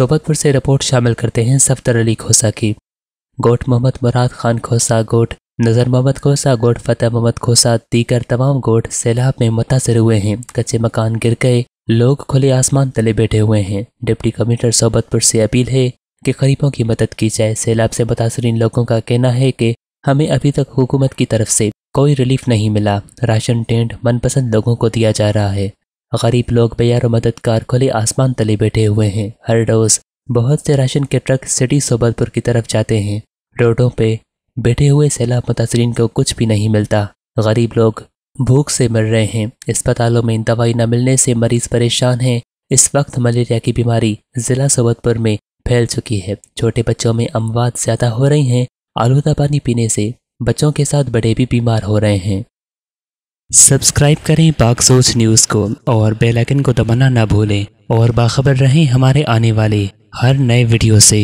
सोबतपुर से रिपोर्ट शामिल करते हैं सफदर अली खोसा की गोट मोहम्मद मुराद खान खोसा गोट नज़र मोहम्मद खोसा गोट फतेह मोहम्मद खोसा दीकर तमाम गोट सैलाब में मुतासर हुए हैं कच्चे मकान गिर गए लोग खुले आसमान तले बैठे हुए हैं डिप्टी कमिश्नर सोबतपुर से अपील है कि गरीबों की मदद की जाए सैलाब से मुतासरीन लोगों का कहना है कि हमें अभी तक हुकूमत की तरफ से कोई रिलीफ नहीं मिला राशन टेंट मनपसंद लोगों को दिया जा रहा है गरीब लोग बेयार मददगार खुले आसमान तले बैठे हुए हैं हर रोज बहुत से राशन के ट्रक सिटी सोबतपुर की तरफ जाते हैं रोडों पे बैठे हुए सैलाब मुतासरीन को कुछ भी नहीं मिलता गरीब लोग भूख से मर रहे हैं अस्पतालों में दवाई न मिलने से मरीज परेशान हैं इस वक्त मलेरिया की बीमारी जिला सोबतपुर में फैल चुकी है छोटे बच्चों में अमवात ज़्यादा हो रही हैं आलूदा पानी पीने से बच्चों के साथ बड़े भी बीमार हो रहे हैं सब्सक्राइब करें पाक सोच न्यूज़ को और बेल आइकन को दबाना ना भूलें और बाखबर रहें हमारे आने वाले हर नए वीडियो से